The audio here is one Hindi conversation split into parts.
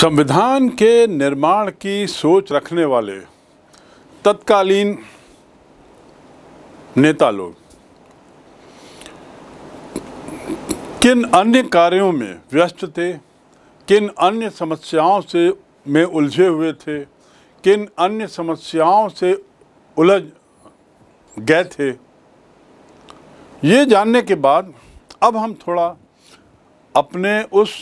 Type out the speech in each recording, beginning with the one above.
संविधान के निर्माण की सोच रखने वाले तत्कालीन नेता लोग किन अन्य कार्यों में व्यस्त थे किन अन्य समस्याओं से में उलझे हुए थे किन अन्य समस्याओं से उलझ गए थे ये जानने के बाद अब हम थोड़ा अपने उस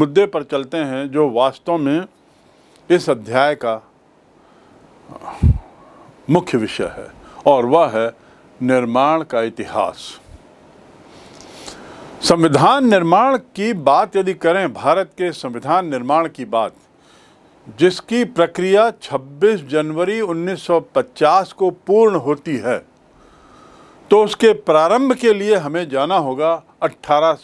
मुद्दे पर चलते हैं जो वास्तव में इस अध्याय का मुख्य विषय है और वह है निर्माण का इतिहास संविधान निर्माण की बात यदि करें भारत के संविधान निर्माण की बात जिसकी प्रक्रिया 26 जनवरी 1950 को पूर्ण होती है तो उसके प्रारंभ के लिए हमें जाना होगा अट्ठारह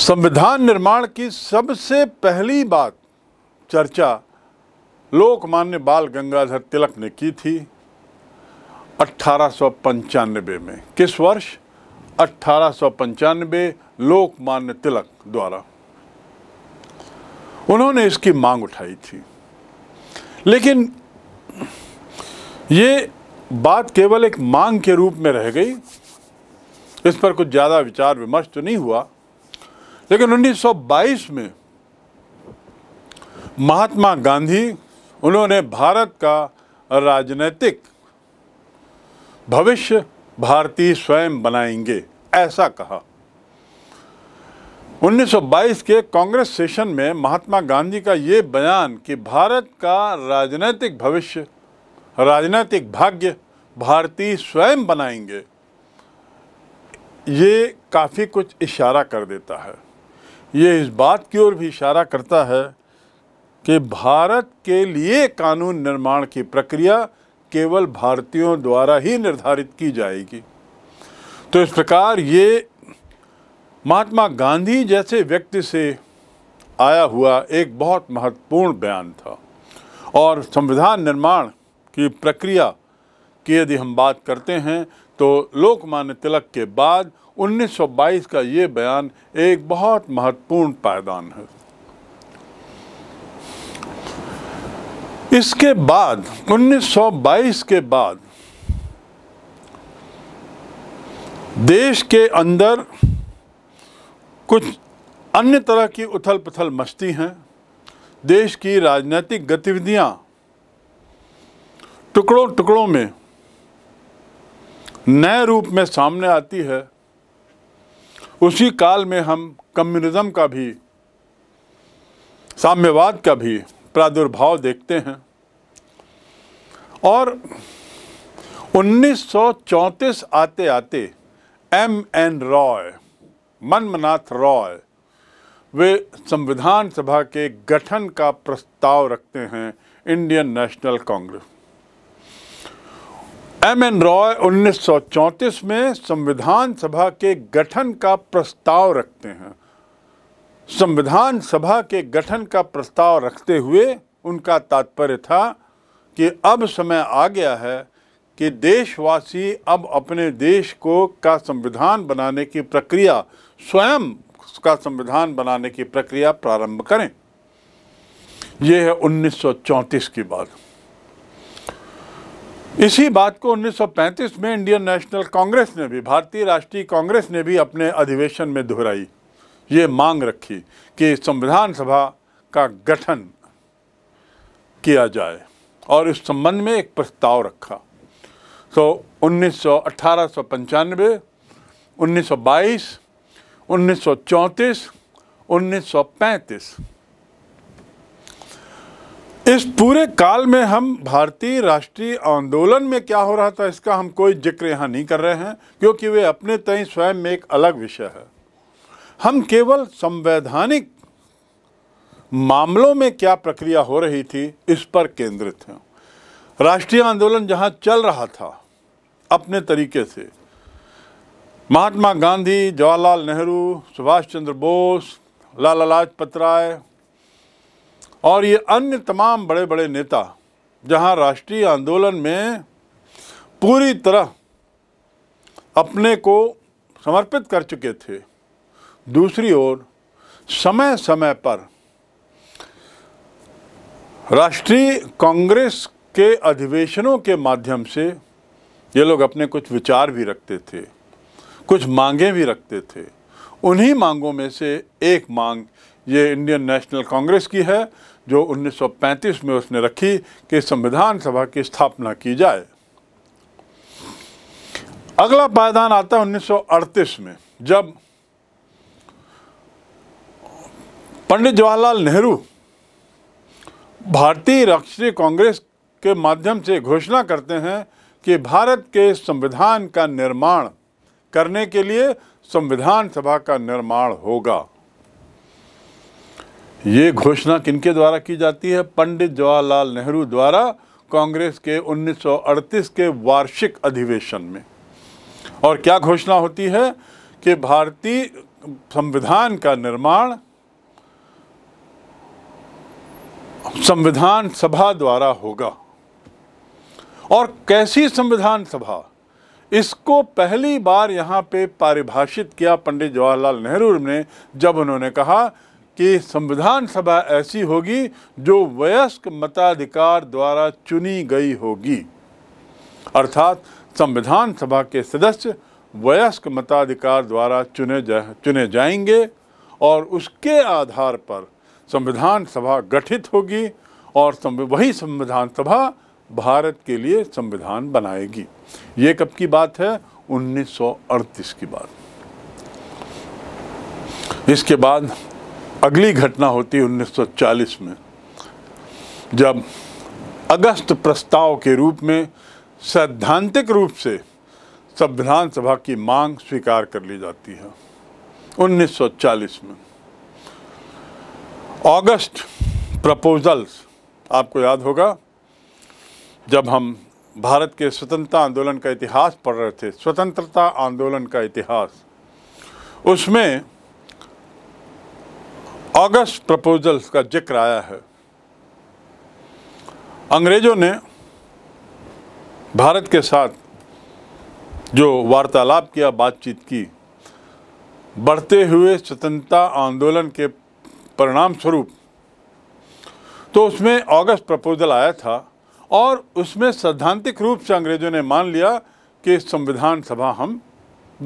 संविधान निर्माण की सबसे पहली बात चर्चा लोकमान्य बाल गंगाधर तिलक ने की थी अट्ठारह में किस वर्ष अठारह लोकमान्य तिलक द्वारा उन्होंने इसकी मांग उठाई थी लेकिन ये बात केवल एक मांग के रूप में रह गई इस पर कुछ ज़्यादा विचार विमर्श तो नहीं हुआ लेकिन 1922 में महात्मा गांधी उन्होंने भारत का राजनीतिक भविष्य भारतीय स्वयं बनाएंगे ऐसा कहा 1922 के कांग्रेस सेशन में महात्मा गांधी का ये बयान कि भारत का राजनीतिक भविष्य राजनीतिक भाग्य भारतीय स्वयं बनाएंगे ये काफ़ी कुछ इशारा कर देता है ये इस बात की ओर भी इशारा करता है कि भारत के लिए कानून निर्माण की प्रक्रिया केवल भारतीयों द्वारा ही निर्धारित की जाएगी तो इस प्रकार ये महात्मा गांधी जैसे व्यक्ति से आया हुआ एक बहुत महत्वपूर्ण बयान था और संविधान निर्माण की प्रक्रिया की यदि हम बात करते हैं तो लोकमान्य तिलक के बाद 1922 का ये बयान एक बहुत महत्वपूर्ण पायदान है इसके बाद 1922 के बाद देश के अंदर कुछ अन्य तरह की उथल पुथल मस्ती हैं देश की राजनीतिक गतिविधियां टुकड़ों टुकड़ों में नए रूप में सामने आती है उसी काल में हम कम्युनिज़्म का भी साम्यवाद का भी प्रादुर्भाव देखते हैं और 1934 आते आते एम एन रॉय मनमनाथ रॉय वे संविधान सभा के गठन का प्रस्ताव रखते हैं Indian National Congress M N Roy 1934 में संविधान सभा के गठन का प्रस्ताव रखते हैं संविधान सभा के गठन का प्रस्ताव रखते हुए उनका तात्पर्य था कि अब समय आ गया है कि देशवासी अब अपने देश को का संविधान बनाने की प्रक्रिया स्वयं का संविधान बनाने की प्रक्रिया प्रारंभ करें यह है 1934 की बात इसी बात को 1935 में इंडियन नेशनल कांग्रेस ने भी भारतीय राष्ट्रीय कांग्रेस ने भी अपने अधिवेशन में दोहराई ये मांग रखी कि संविधान सभा का गठन किया जाए और इस संबंध में एक प्रस्ताव रखा तो उन्नीस सौ अट्ठारह सौ पंचानवे उन्नीस सौ बाईस उन्नीस सौ उन्नीस सौ पैंतीस इस पूरे काल में हम भारतीय राष्ट्रीय आंदोलन में क्या हो रहा था इसका हम कोई जिक्र यहाँ नहीं कर रहे हैं क्योंकि वे अपने तय स्वयं में एक अलग विषय है हम केवल संवैधानिक मामलों में क्या प्रक्रिया हो रही थी इस पर केंद्रित हैं राष्ट्रीय आंदोलन जहाँ चल रहा था अपने तरीके से महात्मा गांधी जवाहरलाल नेहरू सुभाष चंद्र बोस लाला लाजपत राय और ये अन्य तमाम बड़े बड़े नेता जहां राष्ट्रीय आंदोलन में पूरी तरह अपने को समर्पित कर चुके थे दूसरी ओर समय समय पर राष्ट्रीय कांग्रेस के अधिवेशनों के माध्यम से ये लोग अपने कुछ विचार भी रखते थे कुछ मांगे भी रखते थे उन्हीं मांगों में से एक मांग ये इंडियन नेशनल कांग्रेस की है जो 1935 में उसने रखी कि संविधान सभा की स्थापना की जाए अगला पायदान आता है 1938 में जब पंडित जवाहरलाल नेहरू भारतीय राष्ट्रीय कांग्रेस के माध्यम से घोषणा करते हैं कि भारत के संविधान का निर्माण करने के लिए संविधान सभा का निर्माण होगा ये घोषणा किनके द्वारा की जाती है पंडित जवाहरलाल नेहरू द्वारा कांग्रेस के 1938 के वार्षिक अधिवेशन में और क्या घोषणा होती है कि भारतीय संविधान का निर्माण संविधान सभा द्वारा होगा और कैसी संविधान सभा इसको पहली बार यहाँ पे परिभाषित किया पंडित जवाहरलाल नेहरू ने जब उन्होंने कहा कि संविधान सभा ऐसी होगी जो वयस्क मताधिकार द्वारा चुनी गई होगी अर्थात संविधान सभा के सदस्य वयस्क मताधिकार द्वारा चुने जा चुने जाएंगे और उसके आधार पर संविधान सभा गठित होगी और वही संविधान सभा भारत के लिए संविधान बनाएगी ये कब की बात है 1938 की बात इसके बाद अगली घटना होती है 1940 में जब अगस्त प्रस्ताव के रूप में सैद्धांतिक रूप से संविधान सभा की मांग स्वीकार कर ली जाती है 1940 में अगस्त प्रपोजल्स आपको याद होगा जब हम भारत के स्वतंत्रता आंदोलन का इतिहास पढ़ रहे थे स्वतंत्रता आंदोलन का इतिहास उसमें अगस्त प्रपोजल्स का जिक्र आया है अंग्रेज़ों ने भारत के साथ जो वार्तालाप किया बातचीत की बढ़ते हुए स्वतंत्रता आंदोलन के परिणाम स्वरूप तो उसमें अगस्त प्रपोजल आया था और उसमें सैद्धांतिक रूप से अंग्रेज़ों ने मान लिया कि संविधान सभा हम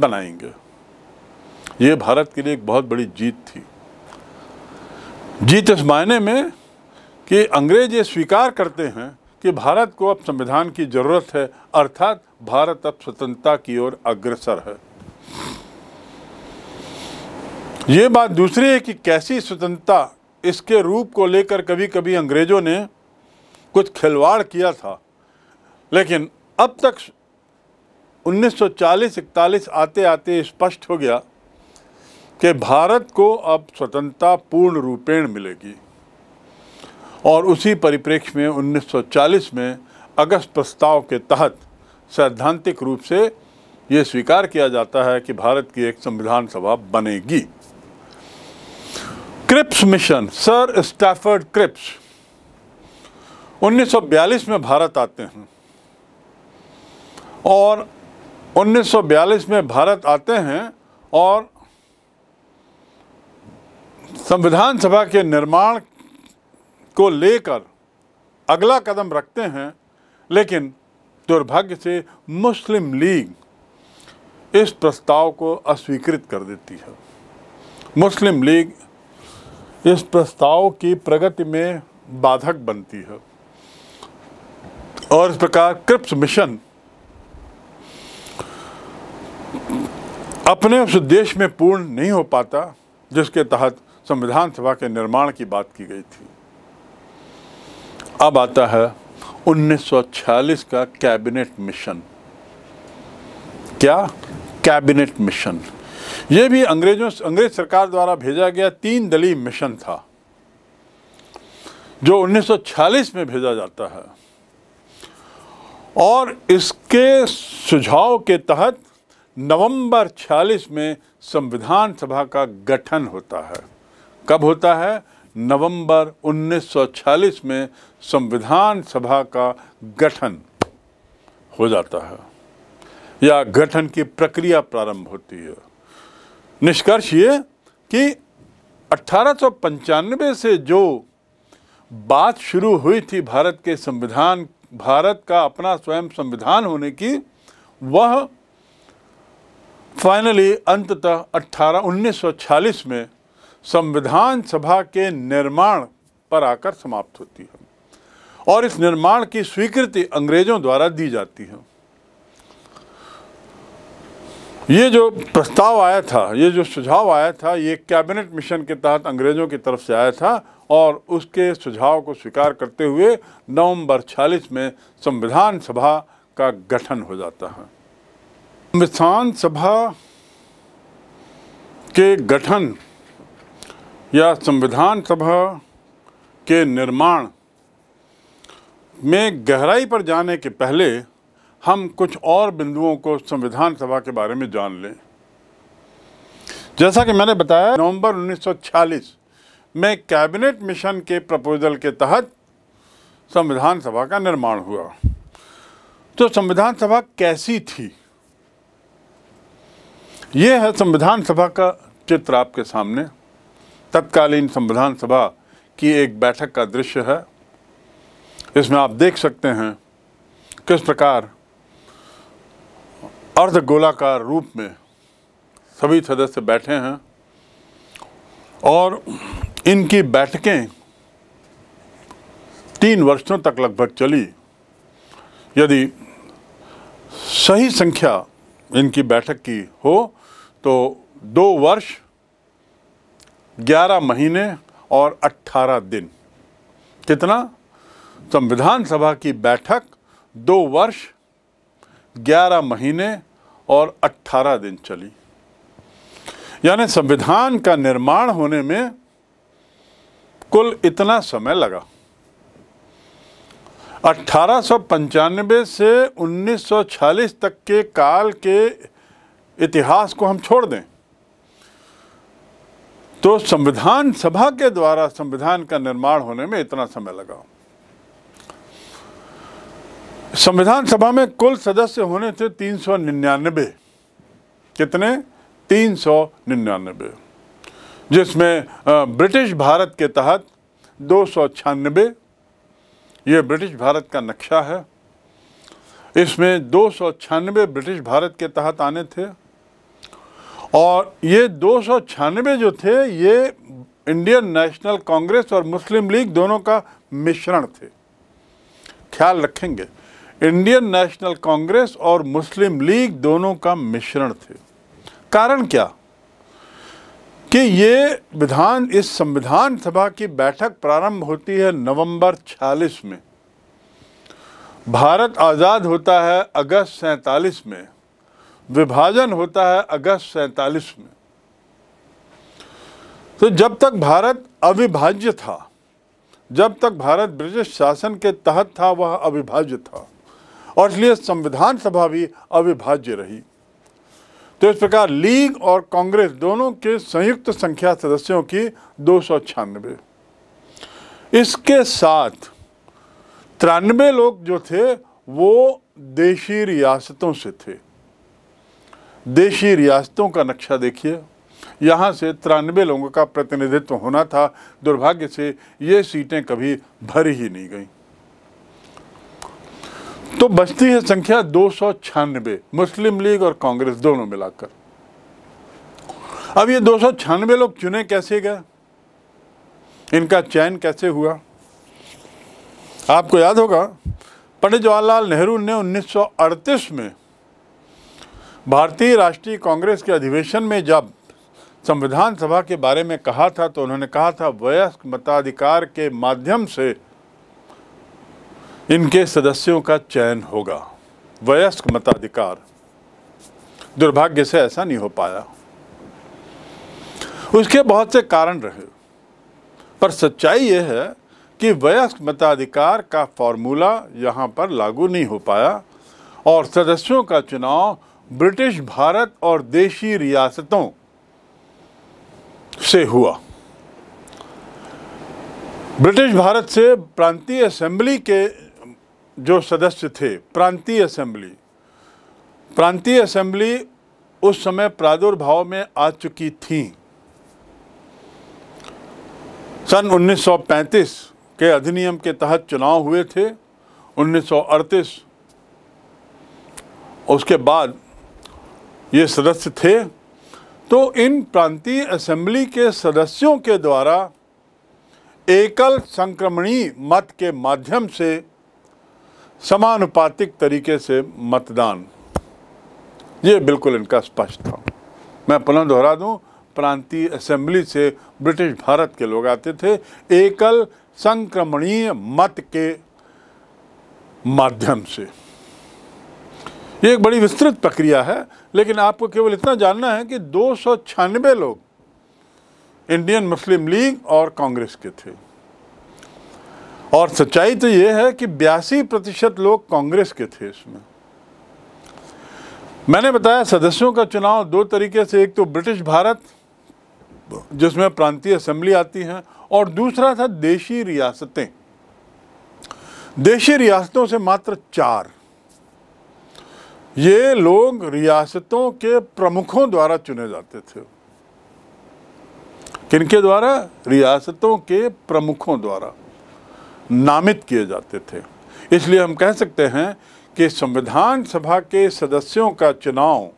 बनाएंगे ये भारत के लिए एक बहुत बड़ी जीत थी जीत इस मायने में कि अंग्रेज ये स्वीकार करते हैं कि भारत को अब संविधान की जरूरत है अर्थात भारत अब स्वतंत्रता की ओर अग्रसर है ये बात दूसरी है कि कैसी स्वतंत्रता इसके रूप को लेकर कभी कभी अंग्रेजों ने कुछ खिलवाड़ किया था लेकिन अब तक 1940-41 आते आते स्पष्ट हो गया कि भारत को अब स्वतंत्रता पूर्ण रूपेण मिलेगी और उसी परिप्रेक्ष्य में 1940 में अगस्त प्रस्ताव के तहत सैद्धांतिक रूप से ये स्वीकार किया जाता है कि भारत की एक संविधान सभा बनेगी Cripps mission sir Stafford Cripps 1942 में भारत आते हैं और 1942 में भारत आते हैं और संविधान सभा के निर्माण को लेकर अगला कदम रखते हैं लेकिन दुर्भाग्य से मुस्लिम लीग इस प्रस्ताव को अस्वीकृत कर देती है मुस्लिम लीग इस प्रस्ताव की प्रगति में बाधक बनती है और इस प्रकार क्रिप्स मिशन अपने उस उद्देश्य में पूर्ण नहीं हो पाता जिसके तहत संविधान सभा के निर्माण की बात की गई थी अब आता है 1946 का कैबिनेट मिशन क्या कैबिनेट मिशन ये भी अंग्रेजों अंग्रेज सरकार द्वारा भेजा गया तीन दलीय मिशन था जो 1946 में भेजा जाता है और इसके सुझाव के तहत नवंबर 46 में संविधान सभा का गठन होता है कब होता है नवंबर 1946 में संविधान सभा का गठन हो जाता है या गठन की प्रक्रिया प्रारंभ होती है निष्कर्ष ये कि अठारह से जो बात शुरू हुई थी भारत के संविधान भारत का अपना स्वयं संविधान होने की वह फाइनली अंततः अट्ठारह 1940 में संविधान सभा के निर्माण पर आकर समाप्त होती है और इस निर्माण की स्वीकृति अंग्रेजों द्वारा दी जाती है ये जो प्रस्ताव आया था ये जो सुझाव आया था ये कैबिनेट मिशन के तहत अंग्रेज़ों की तरफ से आया था और उसके सुझाव को स्वीकार करते हुए नवंबर 40 में संविधान सभा का गठन हो जाता है संविधान सभा के गठन या संविधान सभा के निर्माण में गहराई पर जाने के पहले हम कुछ और बिंदुओं को संविधान सभा के बारे में जान लें जैसा कि मैंने बताया नवंबर 1946 में कैबिनेट मिशन के प्रपोजल के तहत संविधान सभा का निर्माण हुआ तो संविधान सभा कैसी थी ये है संविधान सभा का चित्र आपके सामने तत्कालीन संविधान सभा की एक बैठक का दृश्य है इसमें आप देख सकते हैं किस प्रकार अर्ध गोलाकार रूप में सभी सदस्य बैठे हैं और इनकी बैठकें तीन वर्षों तक लगभग चली यदि सही संख्या इनकी बैठक की हो तो दो वर्ष ग्यारह महीने और अट्ठारह दिन कितना संविधान तो सभा की बैठक दो वर्ष ग्यारह महीने और अट्ठारह दिन चली यानी संविधान का निर्माण होने में कुल इतना समय लगा अट्ठारह से 1946 तक के काल के इतिहास को हम छोड़ दें तो संविधान सभा के द्वारा संविधान का निर्माण होने में इतना समय लगा संविधान सभा में कुल सदस्य होने थे तीन सौ निन्यानबे कितने तीन सौ निन्यानबे जिसमें ब्रिटिश भारत के तहत दो सौ छियानबे ये ब्रिटिश भारत का नक्शा है इसमें दो सौ छियानबे ब्रिटिश भारत के तहत आने थे और ये दो जो थे ये इंडियन नेशनल कांग्रेस और मुस्लिम लीग दोनों का मिश्रण थे ख्याल रखेंगे इंडियन नेशनल कांग्रेस और मुस्लिम लीग दोनों का मिश्रण थे कारण क्या कि ये विधान इस संविधान सभा की बैठक प्रारंभ होती है नवंबर 46 में भारत आज़ाद होता है अगस्त सैतालीस में विभाजन होता है अगस्त सैतालीस में तो जब तक भारत अविभाज्य था जब तक भारत ब्रिटिश शासन के तहत था वह अविभाज्य था और इसलिए संविधान सभा भी अविभाज्य रही तो इस प्रकार लीग और कांग्रेस दोनों के संयुक्त संख्या सदस्यों की दो सौ इसके साथ तिरानबे लोग जो थे वो देशी रियासतों से थे देशी रियासतों का नक्शा देखिए यहाँ से तिरानवे लोगों का प्रतिनिधित्व होना था दुर्भाग्य से ये सीटें कभी भरी ही नहीं गई तो बचती है संख्या दो मुस्लिम लीग और कांग्रेस दोनों मिलाकर अब ये दो लोग चुने कैसे गए इनका चयन कैसे हुआ आपको याद होगा पंडित जवाहरलाल नेहरू ने 1938 में भारतीय राष्ट्रीय कांग्रेस के अधिवेशन में जब संविधान सभा के बारे में कहा था तो उन्होंने कहा था वयस्क मताधिकार के माध्यम से इनके सदस्यों का चयन होगा वयस्क मताधिकार दुर्भाग्य से ऐसा नहीं हो पाया उसके बहुत से कारण रहे पर सच्चाई यह है कि वयस्क मताधिकार का फॉर्मूला यहाँ पर लागू नहीं हो पाया और सदस्यों का चुनाव ब्रिटिश भारत और देशी रियासतों से हुआ ब्रिटिश भारत से प्रांतीय असेंबली के जो सदस्य थे प्रांतीय असेंबली प्रांतीय असेंबली उस समय प्रादुर्भाव में आ चुकी थी सन 1935 के अधिनियम के तहत चुनाव हुए थे 1938 उसके बाद ये सदस्य थे तो इन प्रांतीय असेंबली के सदस्यों के द्वारा एकल संक्रमणीय मत के माध्यम से समानुपातिक तरीके से मतदान ये बिल्कुल इनका स्पष्ट था मैं पुनः दोहरा दूं प्रांतीय असेंबली से ब्रिटिश भारत के लोग आते थे एकल संक्रमणीय मत के माध्यम से ये एक बड़ी विस्तृत प्रक्रिया है लेकिन आपको केवल इतना जानना है कि दो लोग इंडियन मुस्लिम लीग और कांग्रेस के थे और सच्चाई तो ये है कि बयासी प्रतिशत लोग कांग्रेस के थे इसमें मैंने बताया सदस्यों का चुनाव दो तरीके से एक तो ब्रिटिश भारत जिसमें प्रांतीय असेंबली आती हैं और दूसरा था देशी रियासतें देशी रियासतों से मात्र चार ये लोग रियासतों के प्रमुखों द्वारा चुने जाते थे किनके द्वारा रियासतों के प्रमुखों द्वारा नामित किए जाते थे इसलिए हम कह सकते हैं कि संविधान सभा के सदस्यों का चुनाव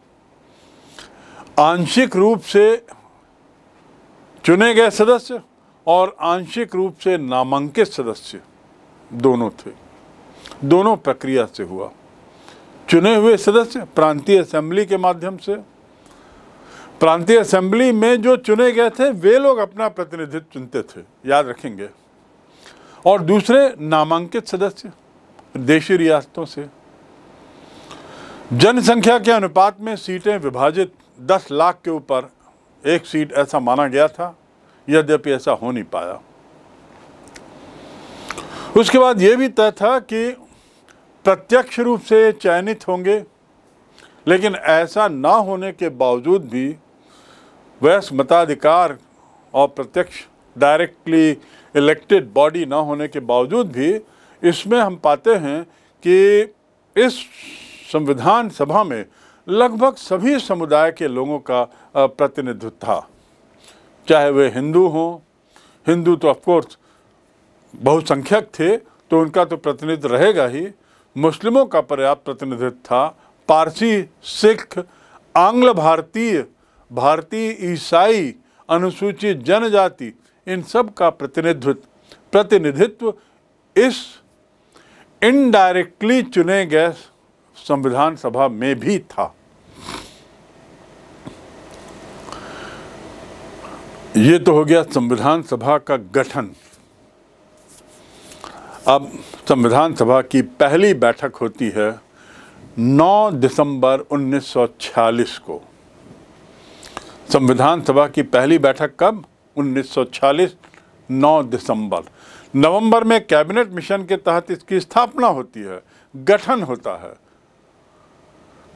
आंशिक रूप से चुने गए सदस्य और आंशिक रूप से नामांकित सदस्य दोनों थे दोनों प्रक्रिया से हुआ चुने हुए सदस्य प्रांतीय असेंबली के माध्यम से प्रांतीय असेंबली में जो चुने गए थे वे लोग अपना प्रतिनिधित्व चुनते थे याद रखेंगे और दूसरे नामांकित सदस्य देशी रियासतों से जनसंख्या के अनुपात में सीटें विभाजित 10 लाख के ऊपर एक सीट ऐसा माना गया था यद्यपि ऐसा हो नहीं पाया उसके बाद यह भी तय था कि प्रत्यक्ष रूप से चयनित होंगे लेकिन ऐसा ना होने के बावजूद भी वयस्क मताधिकार और प्रत्यक्ष डायरेक्टली इलेक्टेड बॉडी ना होने के बावजूद भी इसमें हम पाते हैं कि इस संविधान सभा में लगभग सभी समुदाय के लोगों का प्रतिनिधित्व था चाहे वे हिंदू हों हिंदू तो ऑफकोर्स बहुसंख्यक थे तो उनका तो प्रतिनिधित्व रहेगा ही मुस्लिमों का पर्याप्त प्रतिनिधित्व था पारसी सिख आंग्ल भारतीय भारतीय ईसाई अनुसूचित जनजाति इन सब का प्रतिनिधित्व प्रतिनिधित्व इस इनडायरेक्टली चुने गए संविधान सभा में भी था ये तो हो गया संविधान सभा का गठन अब संविधान तो सभा की पहली बैठक होती है 9 दिसंबर 1946 को संविधान तो सभा की पहली बैठक कब 1946 9 दिसंबर नवंबर में कैबिनेट मिशन के तहत इसकी स्थापना होती है गठन होता है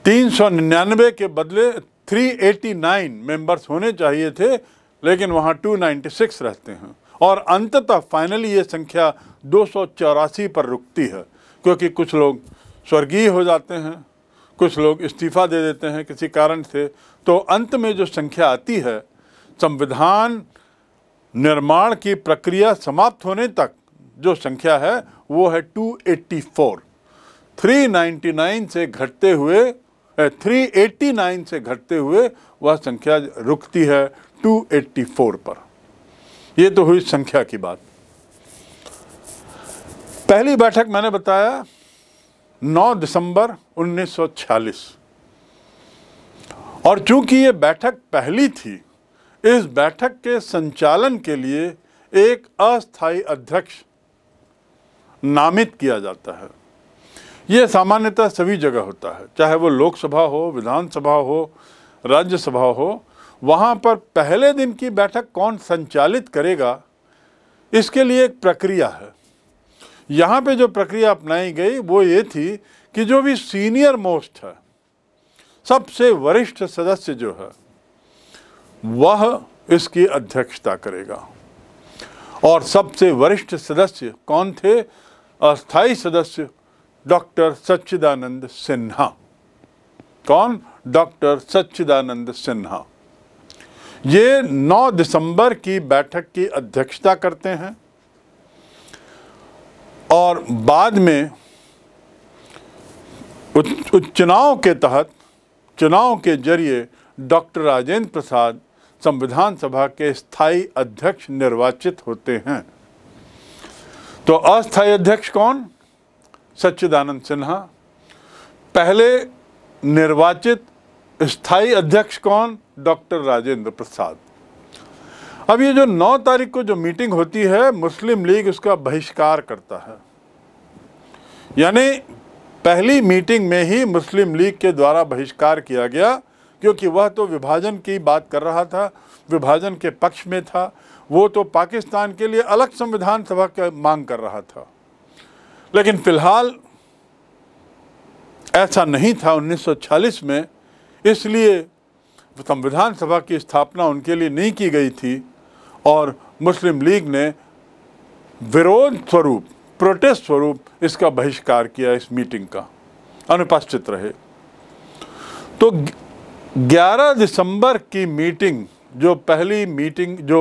399 के बदले 389 मेंबर्स होने चाहिए थे लेकिन वहाँ 296 रहते हैं और अंततः फाइनली ये संख्या दो पर रुकती है क्योंकि कुछ लोग स्वर्गीय हो जाते हैं कुछ लोग इस्तीफ़ा दे देते हैं किसी कारण से तो अंत में जो संख्या आती है संविधान निर्माण की प्रक्रिया समाप्त होने तक जो संख्या है वो है 284 399 से घटते हुए 389 से घटते हुए वह संख्या रुकती है 284 पर ये तो हुई संख्या की बात पहली बैठक मैंने बताया 9 दिसंबर 1946 और चूंकि ये बैठक पहली थी इस बैठक के संचालन के लिए एक अस्थाई अध्यक्ष नामित किया जाता है ये सामान्यतः सभी जगह होता है चाहे वो लोकसभा हो विधानसभा हो राज्यसभा हो वहाँ पर पहले दिन की बैठक कौन संचालित करेगा इसके लिए एक प्रक्रिया है यहाँ पे जो प्रक्रिया अपनाई गई वो ये थी कि जो भी सीनियर मोस्ट है सबसे वरिष्ठ सदस्य जो है वह इसकी अध्यक्षता करेगा और सबसे वरिष्ठ सदस्य कौन थे अस्थाई सदस्य डॉक्टर सच्चिदानंद सिन्हा कौन डॉक्टर सच्चिदानंद सिन्हा ये 9 दिसंबर की बैठक की अध्यक्षता करते हैं और बाद में चुनाव के तहत चुनाव के जरिए डॉक्टर राजेंद्र प्रसाद संविधान सभा के स्थायी अध्यक्ष निर्वाचित होते हैं तो अस्थायी अध्यक्ष कौन सच्चिदानंद सिन्हा पहले निर्वाचित स्थायी अध्यक्ष कौन डॉक्टर राजेंद्र प्रसाद अब ये जो 9 तारीख को जो मीटिंग होती है मुस्लिम लीग उसका बहिष्कार करता है यानी पहली मीटिंग में ही मुस्लिम लीग के द्वारा बहिष्कार किया गया क्योंकि वह तो विभाजन की बात कर रहा था विभाजन के पक्ष में था वो तो पाकिस्तान के लिए अलग संविधान सभा की मांग कर रहा था लेकिन फिलहाल ऐसा नहीं था 1940 में इसलिए संविधान सभा की स्थापना उनके लिए नहीं की गई थी और मुस्लिम लीग ने विरोध स्वरूप प्रोटेस्ट स्वरूप इसका बहिष्कार किया इस मीटिंग का अनुपस्थित रहे तो 11 दिसंबर की मीटिंग जो पहली मीटिंग जो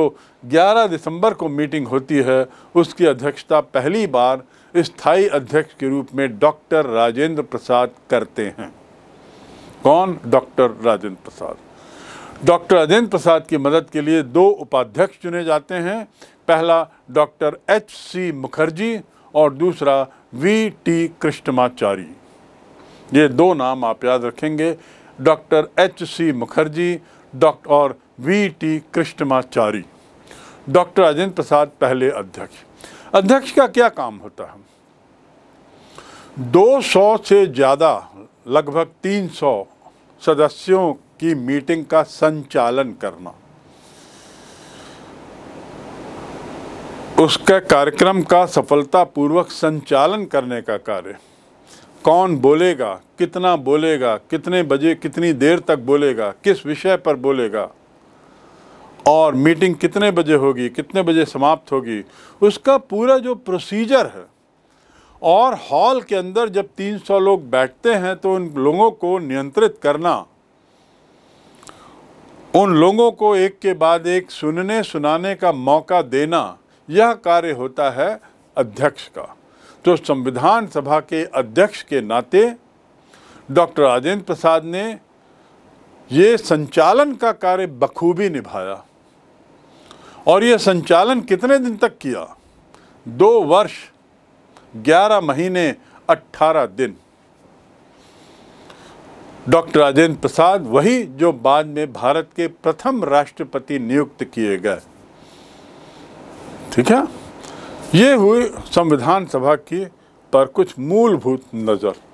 11 दिसंबर को मीटिंग होती है उसकी अध्यक्षता पहली बार स्थाई अध्यक्ष के रूप में डॉक्टर राजेंद्र प्रसाद करते हैं कौन डॉक्टर राजेंद्र प्रसाद डॉक्टर राजेंद्र प्रसाद की मदद के लिए दो उपाध्यक्ष चुने जाते हैं पहला डॉक्टर एच सी मुखर्जी और दूसरा वी टी कृष्णमाचारी ये दो नाम आप याद रखेंगे doctor H C Mukherjee doctor और V T Krishnamachari doctor Rajendra Prasad पहले अध्यक्ष अध्यक्ष का क्या काम होता है 200 से ज़्यादा लगभग 300 सदस्यों की मीटिंग का संचालन करना उसके कार्यक्रम का सफलतापूर्वक संचालन करने का कार्य कौन बोलेगा कितना बोलेगा कितने बजे कितनी देर तक बोलेगा किस विषय पर बोलेगा और मीटिंग कितने बजे होगी कितने बजे समाप्त होगी उसका पूरा जो प्रोसीजर है और हॉल के अंदर जब 300 लोग बैठते हैं तो उन लोगों को नियंत्रित करना उन लोगों को एक के बाद एक सुनने सुनाने का मौका देना यह कार्य होता है अध्यक्ष का तो संविधान सभा के अध्यक्ष के नाते डॉक्टर राजेंद्र प्रसाद ने ये संचालन का कार्य बखूबी निभाया और यह संचालन कितने दिन तक किया दो वर्ष ग्यारह महीने अट्ठारह दिन डॉक्टर राजेंद्र प्रसाद वही जो बाद में भारत के प्रथम राष्ट्रपति नियुक्त किए गए ठीक है ये हुई संविधान सभा की पर कुछ मूलभूत नज़र